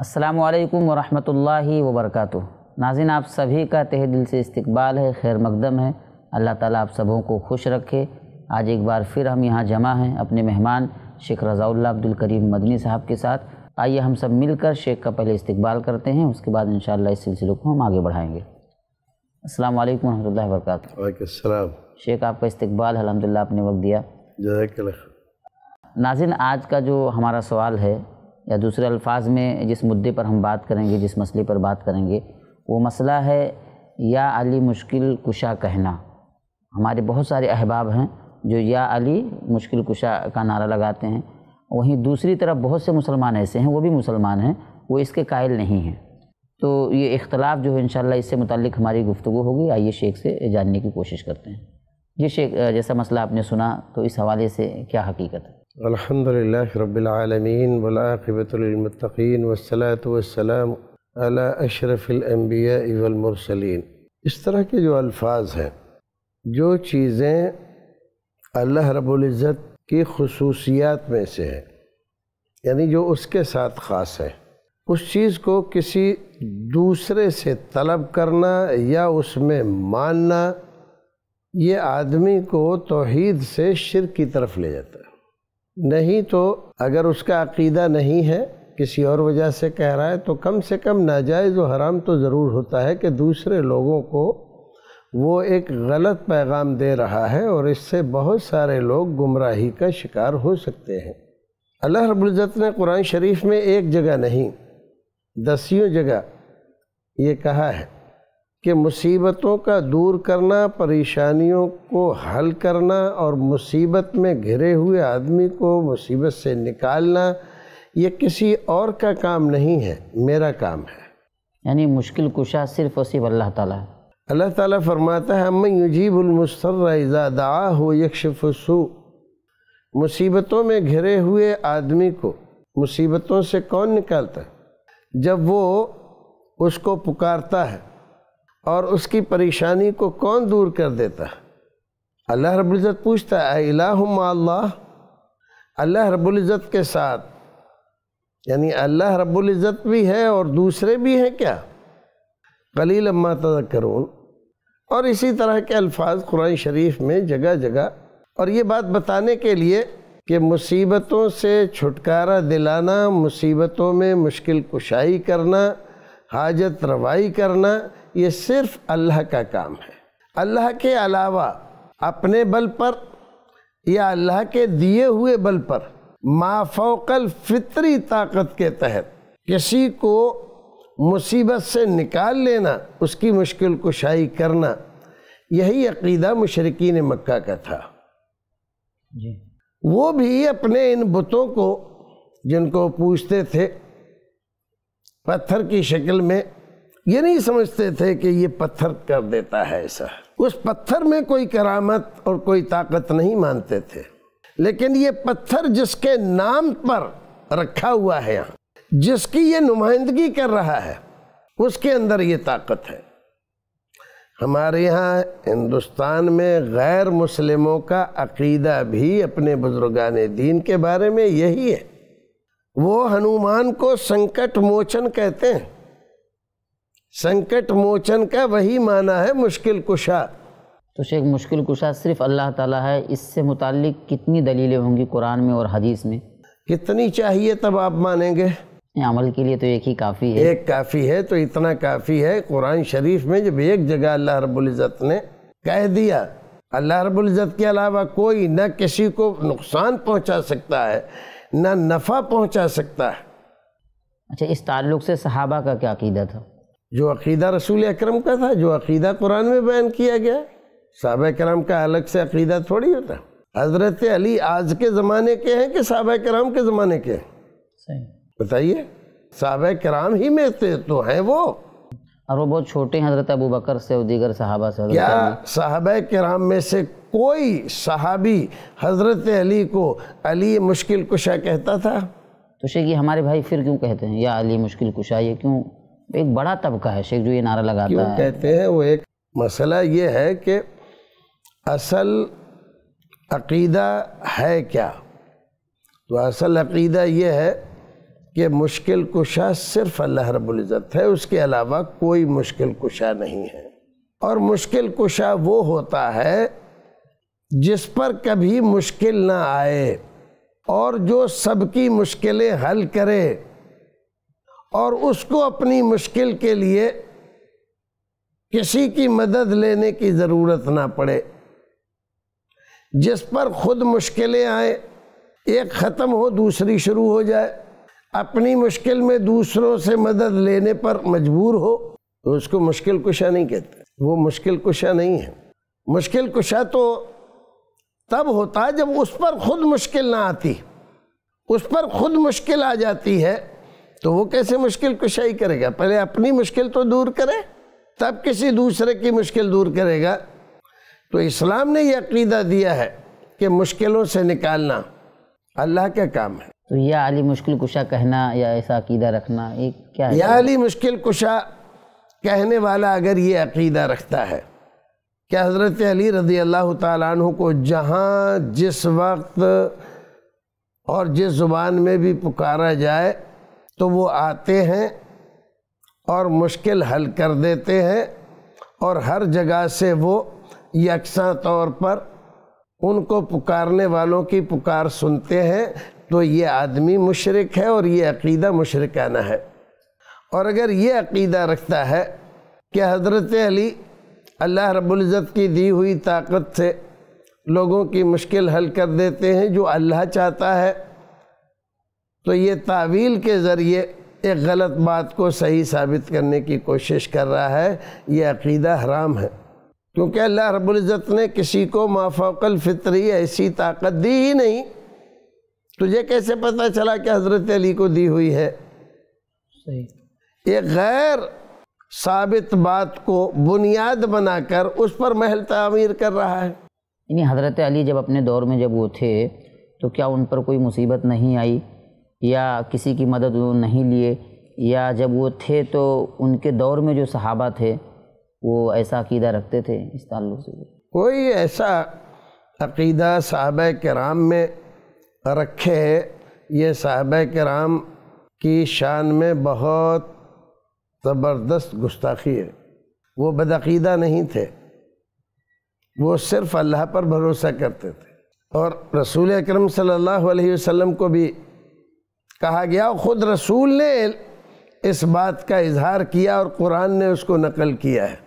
असलकम वरहि वबरक नाजिन आप सभी का तह दिल से इस्तकबाल है खैर मकदम है अल्लाह ताला आप सबों को खुश रखे आज एक बार फिर हम यहाँ जमा हैं अपने मेहमान शेख रज़ाउल्ला अब्दुल करीम मदनी साहब के साथ आइए हम सब मिलकर शेख का पहले इस्तकबाल करते हैं उसके बाद इन इस सिलसिले को हम आगे बढ़ाएँगे अल्लाम वरहमल वर्क शेख आपका इस्तकबाल अलहमदिल्ला आपने वक्त दिया नाजिन आज का जो हमारा सवाल है या दूसरे अल्फाज में जिस मुद्दे पर हम बात करेंगे जिस मसले पर बात करेंगे वो मसला है या अली मुश्किल कुशा कहना हमारे बहुत सारे अहबाब हैं जो या अली मुश्किल कुशा का नारा लगाते हैं वहीं दूसरी तरफ बहुत से मुसलमान ऐसे हैं वो भी मुसलमान हैं वो इसके कायल नहीं हैं तो ये इख्तलाफ जो है इन इससे मुतल हमारी गुफ्तु होगी आइए शेख से जानने की कोशिश करते हैं ये शेख जैसा मसला आपने सुना तो इस हवाले से क्या हकीकत है والعاقبة रबालमीन والصلاة वसलात على अला الأنبياء والمرسلين इस तरह के जो अल्फाज हैं जो चीज़ें अल्लाह रबुल्ज़त की खसूसियात में से है यानी जो उसके साथ ख़ास है उस चीज़ को किसी दूसरे से तलब करना या उसमें मानना ये आदमी को तोहद से शिर की तरफ ले जाता है नहीं तो अगर उसका अकीदा नहीं है किसी और वजह से कह रहा है तो कम से कम नाजायज़ व हराम तो ज़रूर होता है कि दूसरे लोगों को वो एक गलत पैगाम दे रहा है और इससे बहुत सारे लोग गुमराही का शिकार हो सकते हैं अल्लाह रबुल्ज़त ने कुरान शरीफ में एक जगह नहीं दसियों जगह ये कहा है कि मुसीबतों का दूर करना परेशानियों को हल करना और मुसीबत में घिरे हुए आदमी को मुसीबत से निकालना ये किसी और का काम नहीं है मेरा काम है यानी मुश्किल कुशा सिर्फ और सिर्फ अल्लाह ताला अल्लाह ताला फरमाता है अम्मा युजीबुलमसरदा हो यकशफसू मुसीबतों में घिरे हुए आदमी को मुसीबतों से कौन निकालता है जब वो उसको पुकारता है और उसकी परेशानी को कौन दूर कर देता है अल्लाह रब्ज़त पूछता है अल्लाह अल्लाह रबुल्ज़त के साथ यानी अल्लाह रब्ज़त भी है और दूसरे भी हैं क्या कलील अम्मा तजकरून और इसी तरह के अल्फाज कुरान शरीफ में जगह जगह और ये बात बताने के लिए कि मुसीबतों से छुटकारा दिलाना मुसीबतों में मुश्किल कुशाई करना हाजत रवाई करना ये सिर्फ अल्लाह का काम है अल्लाह के अलावा अपने बल पर या अल्लाह के दिए हुए बल पर माफोकल फितरी ताकत के तहत किसी को मुसीबत से निकाल लेना उसकी मुश्किल कुशाई करना यही अकीदा मशरकिन मक्का का था जी। वो भी अपने इन बुतों को जिनको पूछते थे पत्थर की शक्ल में ये नहीं समझते थे कि ये पत्थर कर देता है ऐसा उस पत्थर में कोई करामत और कोई ताकत नहीं मानते थे लेकिन ये पत्थर जिसके नाम पर रखा हुआ है यहाँ जिसकी ये नुमाइंदगी कर रहा है उसके अंदर ये ताकत है हमारे यहाँ हिंदुस्तान में गैर मुस्लिमों का अकीदा भी अपने बुजुर्गान दीन के बारे में यही है वो हनुमान को संकट मोचन कहते हैं संकट मोचन का वही माना है मुश्किल कुशा तो शेख मुश्किल कुशा सिर्फ अल्लाह ताला है इससे मुतालिक कितनी दलीलें होंगी कुरान में और हदीस में कितनी चाहिए तब आप मानेंगे अमल के लिए तो एक ही काफ़ी है एक काफ़ी है तो इतना काफ़ी है कुरान शरीफ में जब एक जगह अल्लाह रबुल्ज़त ने कह दिया अल्लाह रबुल्ज़त के अलावा कोई न किसी को नुकसान पहुंचा सकता है न नफ़ा पहुंचा सकता है अच्छा इस ताल्लुक़ से सहाबा का क्या अकीदा था जो अकीदा रसूल अक्रम का था जो अकीदा कुरान में बयान किया गया साहब कराम का अलग से अकीदा थोड़ी होता हजरत अली आज के ज़माने के हैं कि साहब कराम के ज़माने के हैं बताइए साहब कराम ही में थे तो हैं वो और वो बहुत छोटे हजरत अबू बकर से और दीगर सहाबा से क्या साहब कराम में से कोई सहाबी हजरत अली को अली मुश्किल कुशा कहता था तो शेख हमारे भाई फिर क्यों कहते हैं या अली मुश्किल कुशा ये क्यों एक बड़ा तबका है शेख जो ये नारा लगाता क्यों है कहते हैं वो एक मसला ये है कि असल अकीदा है क्या तो असल अकीदा ये है कि मुश्किल कुशा सिर्फ अल्लाह रबुल्ज़त है उसके अलावा कोई मुश्किल कुशा नहीं है और मुश्किल कुशा वो होता है जिस पर कभी मुश्किल ना आए और जो सबकी मुश्किलें हल करे और उसको अपनी मुश्किल के लिए किसी की मदद लेने की ज़रूरत ना पड़े जिस पर खुद मुश्किलें आए एक ख़त्म हो दूसरी शुरू हो जाए अपनी मुश्किल में दूसरों से मदद लेने पर मजबूर हो तो उसको मुश्किल कुशा नहीं कहते वो मुश्किल कुशा नहीं है मुश्किल कुशा तो तब होता है जब उस पर खुद मुश्किल ना आती उस पर खुद मुश्किल आ जाती है तो वो कैसे मुश्किल कुशाई करेगा पहले अपनी मुश्किल तो दूर करे तब किसी दूसरे की मुश्किल दूर करेगा तो इस्लाम ने यह अकीदा दिया है कि मुश्किलों से निकालना अल्लाह का काम है तो यह अली मुश्किल कुशा कहना या ऐसा अकीदा रखना ये क्या यह अली मुश्किल कुशा कहने वाला अगर ये अकीदा रखता है कि हज़रत अली रज़ी अल्लाह तु को जहाँ जिस वक्त और जिस ज़ुबान में भी पुकारा जाए तो वो आते हैं और मुश्किल हल कर देते हैं और हर जगह से वो यकसा तौर पर उनको पुकारने वालों की पुकार सुनते हैं तो ये आदमी मुशरक है और ये अकीदा मुशरकाना है और अगर ये अकीदा रखता है कि हज़रत अली अल्लाह रब्ज़त की दी हुई ताकत से लोगों की मुश्किल हल कर देते हैं जो अल्लाह चाहता है तो ये तावील के ज़रिए एक गलत बात को सही साबित करने की कोशिश कर रहा है ये अकीदा हराम है क्योंकि अल्लाह रबुल्ज़त ने किसी को माफोकल फितरी ऐसी ताकत दी ही नहीं तुझे कैसे पता चला कि हज़रत अली को दी हुई है एक गैर साबित बात को बुनियाद बनाकर उस पर महल तमीर कर रहा है यानी हज़रत अली जब अपने दौर में जब वो थे तो क्या उन पर कोई मुसीबत नहीं आई या किसी की मदद उन्होंने नहीं लिए या जब वो थे तो उनके दौर में जो सहाबा थे वो ऐसा अकीदा रखते थे इस ताल्लुक से कोई ऐसा अकीदा साहब कराम में रखे ये साहब कराम की शान में बहुत ज़बरदस्त गुस्ताखी है वो बदअीदा नहीं थे वो सिर्फ़ अल्लाह पर भरोसा करते थे और रसूल अक्रम सल्ला वसम को भी कहा गया ख़ुद रसूल ने इस बात का इजहार किया और कुरान ने उसको नकल किया है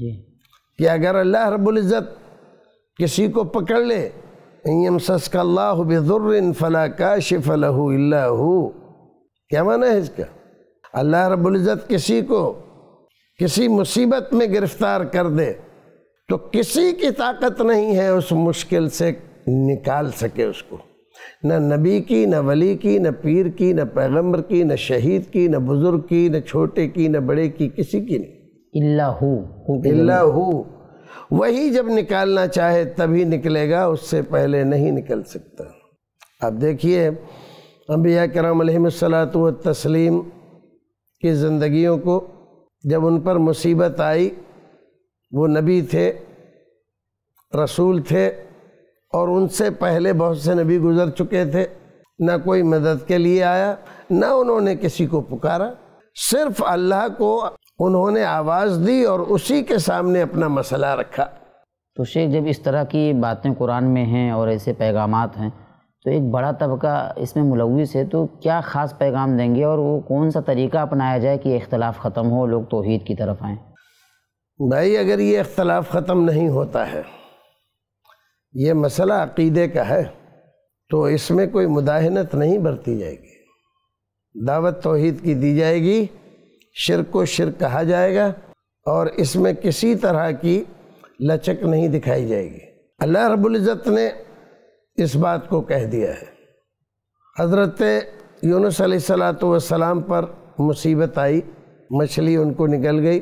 जी कि अगर अल्लाह रबुल्ज़त किसी को पकड़ ले सस्कल्लाबुर्रन फ़ला का शिफ़लहू क्या माना है इसका अल्लाह रबुल्ज़त किसी को किसी मुसीबत में गिरफ्तार कर दे तो किसी की ताकत नहीं है उस मुश्किल से निकाल सके उसको न नबी की न वली की न पीर की न पैगंबर की न शहीद की न बुज़ुर्ग की न छोटे की न बड़े की किसी की नहीं इल्ला वही जब निकालना चाहे तभी निकलेगा उससे पहले नहीं निकल सकता अब देखिए अम्बिया कराम सलात व तस्लीम की ज़िंदगियों को जब उन पर मुसीबत आई वो नबी थे रसूल थे और उनसे पहले बहुत से नबी गुजर चुके थे ना कोई मदद के लिए आया ना उन्होंने किसी को पुकारा सिर्फ अल्लाह को उन्होंने आवाज़ दी और उसी के सामने अपना मसला रखा तो शेख जब इस तरह की बातें कुरान में हैं और ऐसे पैगाम हैं तो एक बड़ा तबका इसमें मुलविस है तो क्या ख़ास पैगाम देंगे और वो कौन सा तरीका अपनाया जाए कि इख्तलाफ ख़त्म हो लोग तोहद की तरफ आएँ भाई अगर ये इख्तलाफ ख़त्म नहीं होता है ये मसला अकीदे का है तो इसमें कोई मुदाहनत नहीं बरती जाएगी दावत तोहद की दी जाएगी शिर को शिर कहा जाएगा और इसमें किसी तरह की लचक नहीं दिखाई जाएगी अल्लाह रबुल्ज़त ने इस बात को कह दिया है हज़रत यूनुस सलाम पर मुसीबत आई मछली उनको निकल गई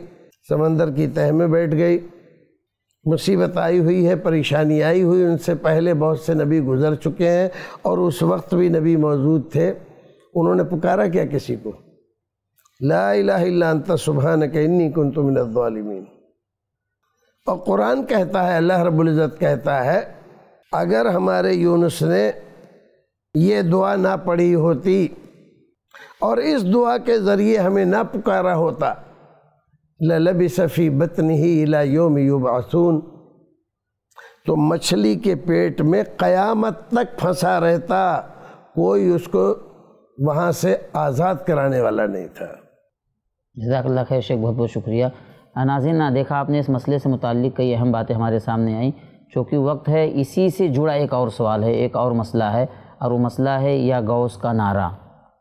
समंदर की तह में बैठ गई मुसीबत आई हुई है परेशानी आई हुई उनसे पहले बहुत से नबी गुज़र चुके हैं और उस वक्त भी नबी मौजूद थे उन्होंने पुकारा क्या किसी को ला लाता कह इन्नी कन तुम नदालमीन और कुरान कहता है अल्लाह रबुल्ज़त कहता है अगर हमारे यूनुस ने ये दुआ ना पढ़ी होती और इस दुआ के ज़रिए हमें ना पुकारा होता ललबिस फ़ी बतन ही इला योम युबासून तो मछली के पेट में क़यामत तक फंसा रहता कोई उसको वहाँ से आज़ाद कराने वाला नहीं था जजाकल्ला खैर शेख बहुत बहुत शुक्रिया नाजिन ना देखा आपने इस मसले से मुतल कई अहम बातें हमारे सामने आई चूँकि वक्त है इसी से जुड़ा एक और सवाल है एक और मसला है और वो मसला है या गौस का नारा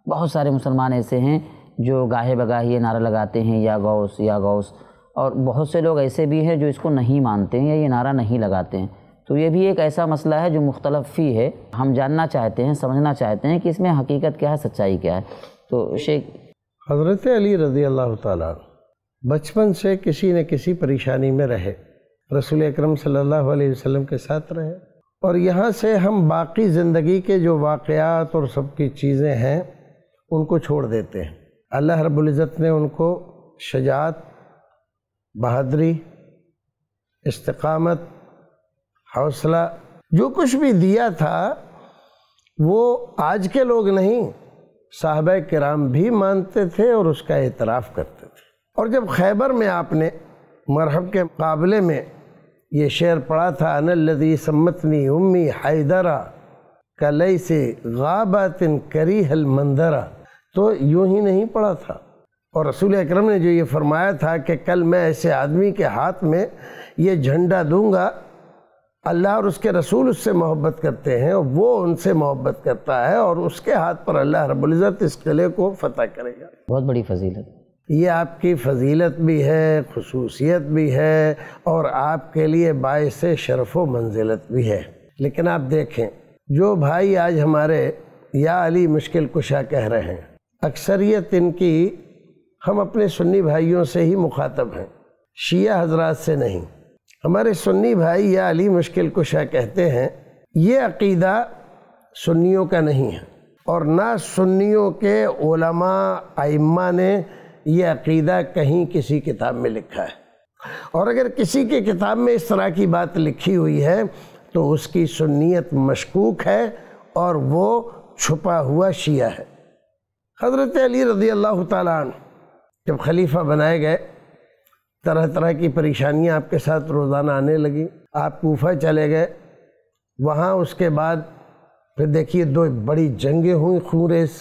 बहुत सारे मुसलमान ऐसे हैं जो गाहे बगाहे ये नारा लगाते हैं या गौस या गौस और बहुत से लोग ऐसे भी हैं जो इसको नहीं मानते हैं या ये नारा नहीं लगाते हैं तो ये भी एक ऐसा मसला है जो मुख्तलफ है हम जानना चाहते हैं समझना चाहते हैं कि इसमें हकीकत क्या है सच्चाई क्या है तो शेख हज़रत अली रज़ी अल्लाह तचपन बचपन से किसी न किसी परेशानी में रहे रसूल अक्रम सल्लल्लाहु के साथ रहे और यहाँ से हम बाकी ज़िंदगी के जो वाक़ात और सब की चीज़ें हैं उनको छोड़ देते हैं अल्लाह रब्ज़त ने उनको शजात बहादरी इस्तकामत हौसला जो कुछ भी दिया था वो आज के लोग नहीं साहब कराम भी मानते थे और उसका एतराफ़ करते थे और जब खैबर में आपने मरहब के मुकाबले में ये शेर पढ़ा था अनदी सम्मतनी उम्मी हैदरा कलई से गाबातिन करी हल मंदरा तो यूं ही नहीं पड़ा था और रसूल अकरम ने जो ये फरमाया था कि कल मैं ऐसे आदमी के हाथ में ये झंडा दूंगा अल्लाह और उसके रसूल उससे मोहब्बत करते हैं और वो उनसे मोहब्बत करता है और उसके हाथ पर अल्लाह रबुल्ज़त इस किले को फतह करेगा बहुत बड़ी फजीलत ये आपकी फजीलत भी है खसूसियत भी है और आपके लिए बायस शरफ़ मंजिलत भी है लेकिन आप देखें जो भाई आज हमारे या अली मुश्किल कुशा कह रहे हैं अक्सरियत इनकी हम अपने सुन्नी भाइयों से ही मुखातब हैं शिया हजरात से नहीं हमारे सुन्नी भाई या अली मुश्किल कुशा कहते हैं ये अकीदा सुन्नियों का नहीं है और ना सुन्नियों के ओलमा आइम्मा ने यह अकीदा कहीं किसी किताब में लिखा है और अगर किसी के किताब में इस तरह की बात लिखी हुई है तो उसकी सुन्नियत मशकूक है और वो छुपा हुआ शिया है हज़रत अली रज़ी अल्लाह तन जब खलीफा बनाए गए तरह तरह की परेशानियाँ आपके साथ रोज़ाना आने लगी आप कोफा चले गए वहाँ उसके बाद फिर देखिए दो बड़ी जंगें हुई खूरेस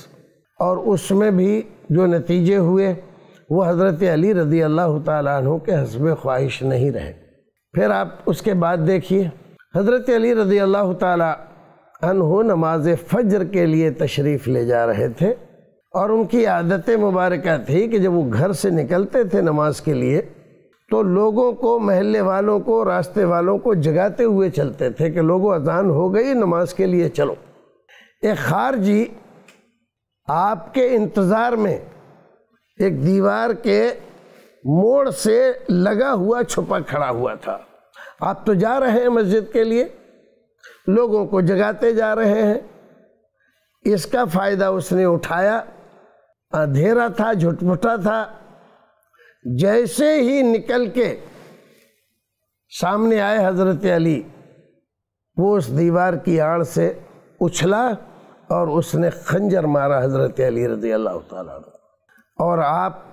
और उसमें भी जो नतीजे हुए वो हज़रत अली रज़ी अल्लाह तु के हसब ख्वाहिश नहीं रहे फिर आप उसके बाद देखिए हज़रत अली रज़ी अल्लाह तु नमाज फ़जर के लिए तशरीफ़ ले जा रहे थे और उनकी आदत मुबारक थी कि जब वो घर से निकलते थे नमाज के लिए तो लोगों को महल्ले वालों को रास्ते वालों को जगाते हुए चलते थे कि लोगों अजान हो गई नमाज के लिए चलो एक खारजी आपके इंतज़ार में एक दीवार के मोड़ से लगा हुआ छुपा खड़ा हुआ था आप तो जा रहे हैं मस्जिद के लिए लोगों को जगाते जा रहे हैं इसका फ़ायदा उसने उठाया अंधेरा था झुटमुटा था जैसे ही निकल के सामने आए हजरत अली वो उस दीवार की आड़ से उछला और उसने खंजर मारा हजरत अली रजी अल्लाह तुम और आप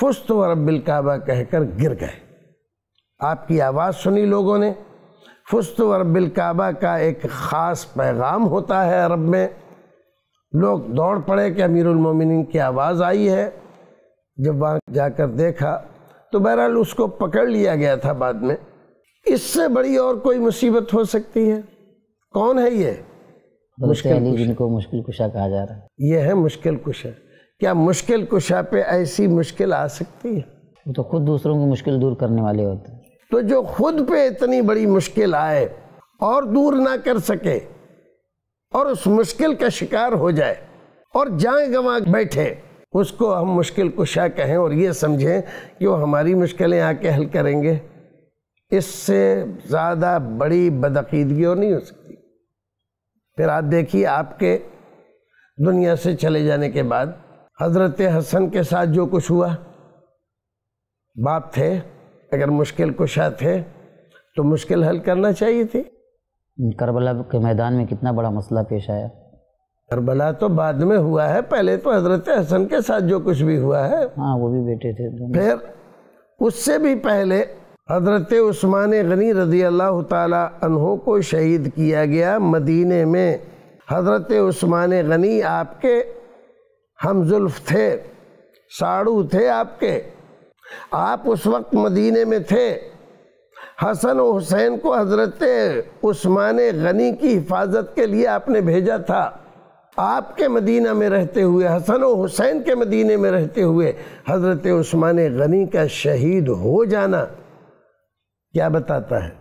फुस्त व रबिल काबा कहकर गिर गए आपकी आवाज़ सुनी लोगों ने फुस्त व रबिल काबा का एक ख़ास पैगाम होता है अरब में लोग दौड़ पड़े कि अमीर अमीरमिन की आवाज़ आई है जब वहाँ जाकर देखा तो बहरहाल उसको पकड़ लिया गया था बाद में इससे बड़ी और कोई मुसीबत हो सकती है कौन है ये मुश्किल जिनको मुश्किल कुशा कहा जा रहा है ये है मुश्किल कुशा क्या मुश्किल कुशा पे ऐसी मुश्किल आ सकती है वो तो खुद दूसरों की मुश्किल दूर करने वाले होते हैं तो जो खुद पे इतनी बड़ी मुश्किल आए और दूर ना कर सके और उस मुश्किल का शिकार हो जाए और जाए गंवा बैठे उसको हम मुश्किल कुशा कहें और ये समझें कि वो हमारी मुश्किलें आके हल करेंगे इससे ज़्यादा बड़ी बदकीदगी और नहीं हो सकती फिर आप देखिए आपके दुनिया से चले जाने के बाद हज़रत हसन के साथ जो कुछ हुआ बाप थे अगर मुश्किल कुशा थे तो मुश्किल हल करना चाहिए थी करबला के मैदान में कितना बड़ा मसला पेश आया करबला तो बाद में हुआ है पहले तो हजरत हसन के साथ जो कुछ भी हुआ है हाँ वो भी बेटे थे फिर उससे भी पहले हजरत उस्मान गनी रज़ी अल्लाह तहों को शहीद किया गया मदीने में हजरत उस्मान गनी आपके हमजुल्फ थे साड़ू थे आपके आप उस वक्त मदीने में थे हसन हुसैन को हजरत उस्मान गनी की हिफाजत के लिए आपने भेजा था आपके मदीना में रहते हुए हसन व हुसैन के मदीने में रहते हुए हजरत उस्मान गनी का शहीद हो जाना क्या बताता है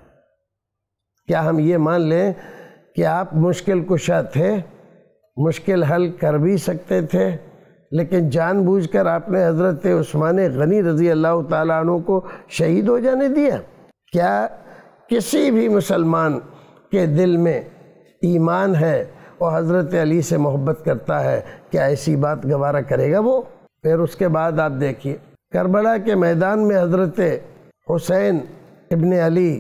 क्या हम ये मान लें कि आप मुश्किल कुशा थे मुश्किल हल कर भी सकते थे लेकिन जानबूझकर आपने हज़रत उस्मान गनी रज़ी अल्लाह तु को शहीद हो जाने दिया क्या किसी भी मुसलमान के दिल में ईमान है और हज़रत अली से मोहब्बत करता है क्या ऐसी बात गवारा करेगा वो फिर उसके बाद आप देखिए करबला के मैदान में हज़रत हुसैन इबन अली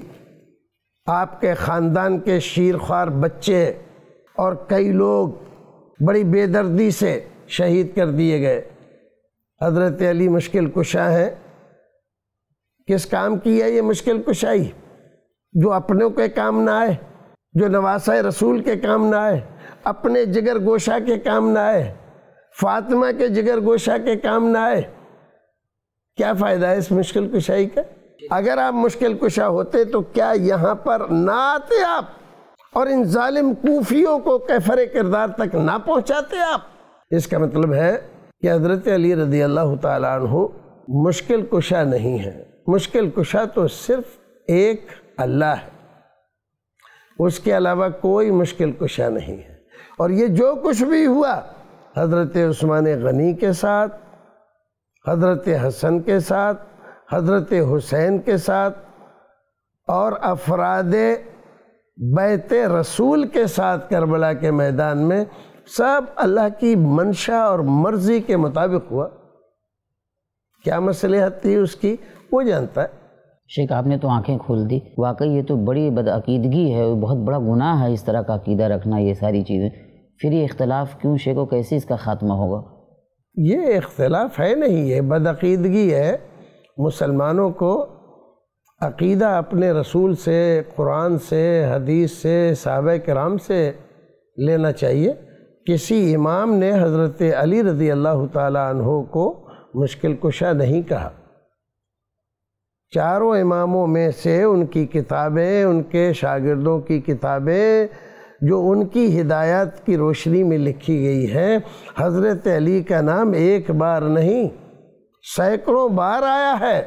आपके ख़ानदान के शीर ख्वार बच्चे और कई लोग बड़ी बेदर्दी से शहीद कर दिए गए हज़रत अली मुश्किल कुशा हैं किस काम की है ये मुश्किल कुशाई जो अपनों के काम ना आए जो नवासा रसूल के काम ना आए अपने जिगर गोशा के काम ना आए फातिमा के जिगर गोशा के काम ना आए क्या फ़ायदा है इस मुश्किल कुशाई का अगर आप मुश्किल कुशा होते तो क्या यहाँ पर ना आते आप और इन जालिम कोफियों को कैफर किरदार तक ना पहुँचाते आप इसका मतलब है कि हज़रत अली रदी अल्लाह तु मुश्किल कुशा नहीं है मुश्किल कुशा तो सिर्फ एक अल्लाह है उसके अलावा कोई मुश्किल कुशा नहीं है और ये जो कुछ भी हुआ हज़रत ऊस्मान गनी के साथ हज़रत हसन के साथ हज़रत हुसैन के साथ और अफराद बैत रसूल के साथ करबला के मैदान में सब अल्लाह की मंशा और मर्ज़ी के मुताबिक हुआ क्या मसलहत थी उसकी वो जानता है शेख आपने तो आंखें खोल दी वाकई ये तो बड़ी बदअकीदगी है बहुत बड़ा गुनाह है इस तरह का अकीदा रखना ये सारी चीज़ें फिर ये इख्तलाफ क्यों शेख और कैसे इसका ख़ात्मा होगा ये इख्तलाफ है नहीं ये बदअकीदगी है मुसलमानों को अकीदा अपने रसूल से कुरान से हदीस से सहाब कराम से लेना चाहिए किसी इमाम ने हज़रत अली रज़ी अल्लाह तहों को मुश्किल कुशा नहीं कहा चारों इमामों में से उनकी किताबें उनके शागिर्दों की किताबें जो उनकी हिदायत की रोशनी में लिखी गई है हज़रत अली का नाम एक बार नहीं सैकड़ों बार आया है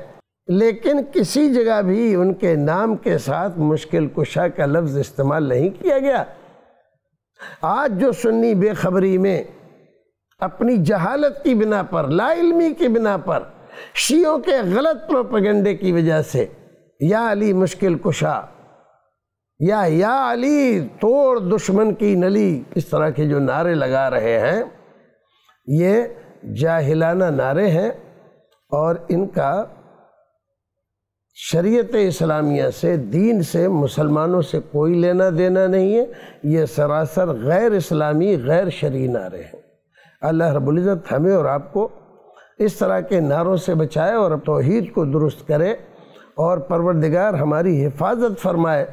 लेकिन किसी जगह भी उनके नाम के साथ मुश्किल कुशा का लफ्ज़ इस्तेमाल नहीं किया गया आज जो सुन्नी बेखबरी में अपनी जहालत की बिना पर लाइलमी की बिना पर शियों के गलत प्रोपगेंडे की वजह से या अली मुश्किल कुशा या या अली तोड़ दुश्मन की नली इस तरह के जो नारे लगा रहे हैं ये जाहिलाना नारे हैं और इनका शरीयत इस्लामिया से दीन से मुसलमानों से कोई लेना देना नहीं है ये सरासर गैर इस्लामी गैर शरी नारे हैं अल्लाह रबुल्ज़त हमें और आपको इस तरह के नारों से बचाए और तोहद को दुरुस्त करे और परवरदिगार हमारी हिफाजत फरमाए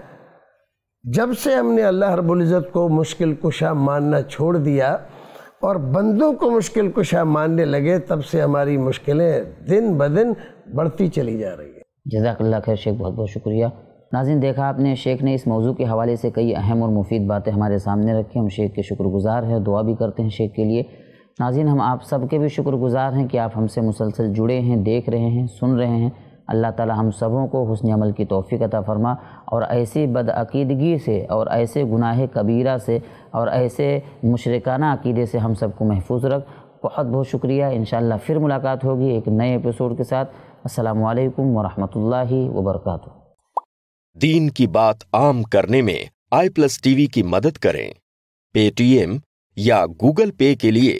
जब से हमने अल्लाह रबुल्ज़त को मुश्किल कुशा मानना छोड़ दिया और बंदों को मुश्किल कुशा मानने लगे तब से हमारी मुश्किलें दिन ब दिन बढ़ती चली जा रही है जजाकल्ला खैर शेख बहुत बहुत शुक्रिया नाजिन देखा आपने शेख ने इस मौजू के हवाले से कई अहम और मुफीद बातें हमारे सामने रखी हम शेख के शुक्रगुजार हैं दुआ भी करते हैं शेख के लिए नाजिन हम आप सब के भी शुक्रगुजार हैं कि आप हमसे मुसलसल जुड़े हैं देख रहे हैं सुन रहे हैं अल्लाह ताला हम सबों को हसन अमल की तोफ़ी अता फ़रमा और ऐसी बदअकीदगी से और ऐसे गुनाह कबीरा से और ऐसे मुशरकाना अकीदे से हम सबको महफूज रख बहुत बहुत शुक्रिया इन फिर मुलाकात होगी एक नए एपिसोड के साथ असलकम वरहि वबरक दीन की बात आम करने में आई प्लस टीवी की मदद करें पेटीएम या गूगल पे के लिए